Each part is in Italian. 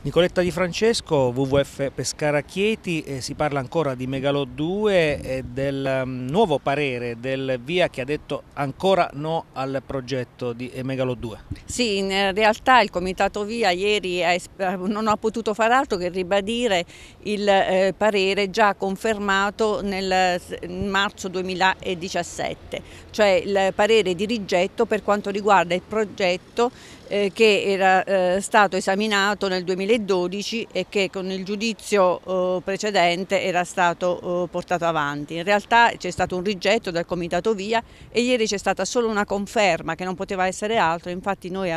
Nicoletta Di Francesco, WWF Pescara Chieti, eh, si parla ancora di Megalo 2 e del um, nuovo parere del Via che ha detto ancora no al progetto di Megalo 2. Sì, in eh, realtà il Comitato Via ieri è, eh, non ha potuto far altro che ribadire il eh, parere già confermato nel marzo 2017, cioè il parere di rigetto per quanto riguarda il progetto eh, che era eh, stato esaminato nel 2017 2012 e che con il giudizio eh, precedente era stato eh, portato avanti. In realtà c'è stato un rigetto dal Comitato Via e ieri c'è stata solo una conferma che non poteva essere altro, infatti noi abbiamo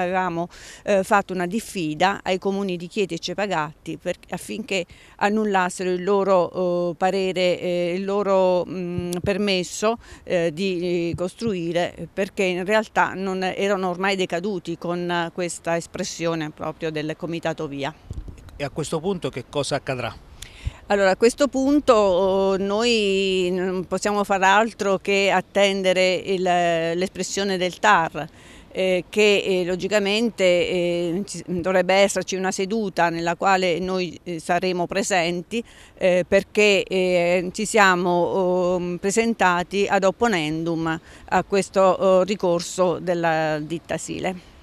avevamo eh, fatto una diffida ai comuni di Chieti e Cepagatti per, affinché annullassero il loro eh, parere, eh, il loro mh, mm, permesso eh, di costruire perché in realtà non erano ormai decaduti con questa espressione proprio del comitato via. E a questo punto che cosa accadrà? Allora, a questo punto oh, noi non possiamo far altro che attendere l'espressione del TAR eh, che eh, logicamente eh, dovrebbe esserci una seduta nella quale noi eh, saremo presenti eh, perché eh, ci siamo uhm, presentati ad opponendum a questo uhm, ricorso della ditta Sile.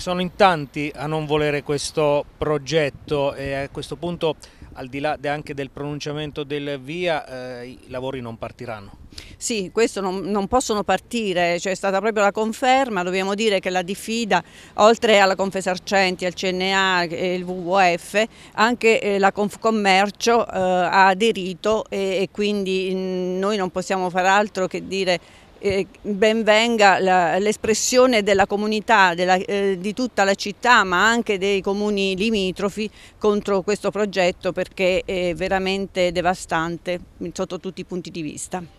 Sono in tanti a non volere questo progetto e a questo punto, al di là anche del pronunciamento del via, eh, i lavori non partiranno. Sì, questo non, non possono partire, c'è cioè stata proprio la conferma, dobbiamo dire che la diffida, oltre alla Confesarcenti, al CNA e il WWF, anche eh, la Confcommercio eh, ha aderito e, e quindi mm, noi non possiamo far altro che dire eh, ben venga l'espressione della comunità della, eh, di tutta la città ma anche dei comuni limitrofi contro questo progetto perché è veramente devastante sotto tutti i punti di vista.